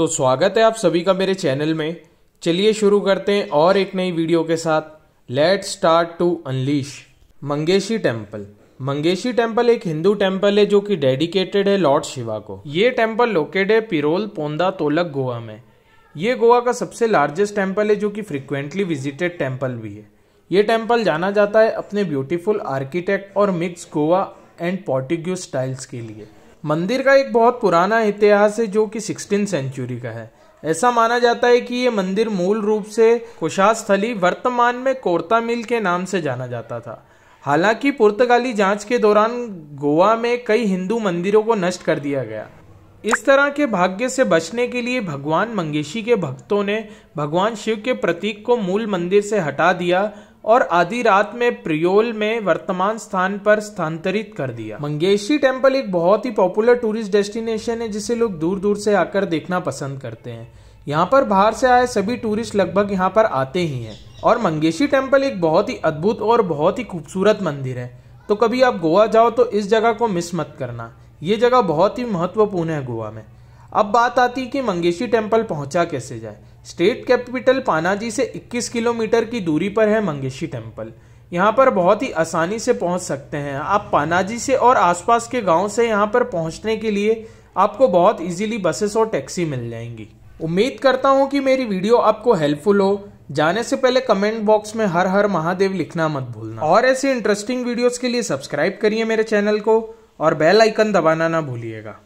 तो स्वागत है आप सभी का मेरे चैनल में चलिए शुरू करते हैं और एक नई वीडियो के साथ let start to unleash Mangeshi temple Mangeshi temple एक हिंदू टेम्पल है जो कि डेडिकेटेड है लॉर्ड शिवा को ये टेम्पल लोकेट है पिरोल पोंदा तोलक गोवा में ये गोवा का सबसे लार्जेस्ट टेम्पल है जो कि फ्रिक्वेंटली विजिटेड टेम्पल भी है ये टेम्पल जाना जाता है अपने ब्यूटीफुल आर्किटेक्ट और mix Goa and Portuguese styles के लिए मंदिर का एक बहुत पुराना इतिहास है जो कि सिक्सटीन सेंचुरी का है ऐसा माना जाता है कि ये मंदिर मूल रूप से कुशास्थली वर्तमान में कोरता मिल के नाम से जाना जाता था हालांकि पुर्तगाली जांच के दौरान गोवा में कई हिंदू मंदिरों को नष्ट कर दिया गया इस तरह के भाग्य से बचने के लिए भगवान मंगेशी के भक्तों ने भगवान शिव के प्रतीक को मूल मंदिर से हटा दिया और आधी रात में प्रियोल में वर्तमान स्थान पर स्थानांतरित कर दिया मंगेशी टेम्पल एक बहुत ही पॉपुलर टूरिस्ट डेस्टिनेशन है जिसे लोग दूर दूर से आकर देखना पसंद करते हैं यहाँ पर बाहर से आए सभी टूरिस्ट लगभग यहाँ पर आते ही हैं और मंगेशी टेम्पल एक बहुत ही अद्भुत और बहुत ही खूबसूरत मंदिर है तो कभी आप गोवा जाओ तो इस जगह को मिस मत करना ये जगह बहुत ही महत्वपूर्ण है गोवा में अब बात आती है कि मंगेशी टेम्पल पहुंचा कैसे जाए स्टेट कैपिटल पानाजी से 21 किलोमीटर की दूरी पर है मंगेशी टेम्पल यहाँ पर बहुत ही आसानी से पहुंच सकते हैं आप पानाजी से और आसपास के गाँव से यहाँ पर पहुंचने के लिए आपको बहुत इजीली बसेस और टैक्सी मिल जाएंगी उम्मीद करता हूँ कि मेरी वीडियो आपको हेल्पफुल हो जाने से पहले कमेंट बॉक्स में हर हर महादेव लिखना मत भूलना और ऐसे इंटरेस्टिंग वीडियोस के लिए सब्सक्राइब करिए मेरे चैनल को और बेल आइकन दबाना ना भूलिएगा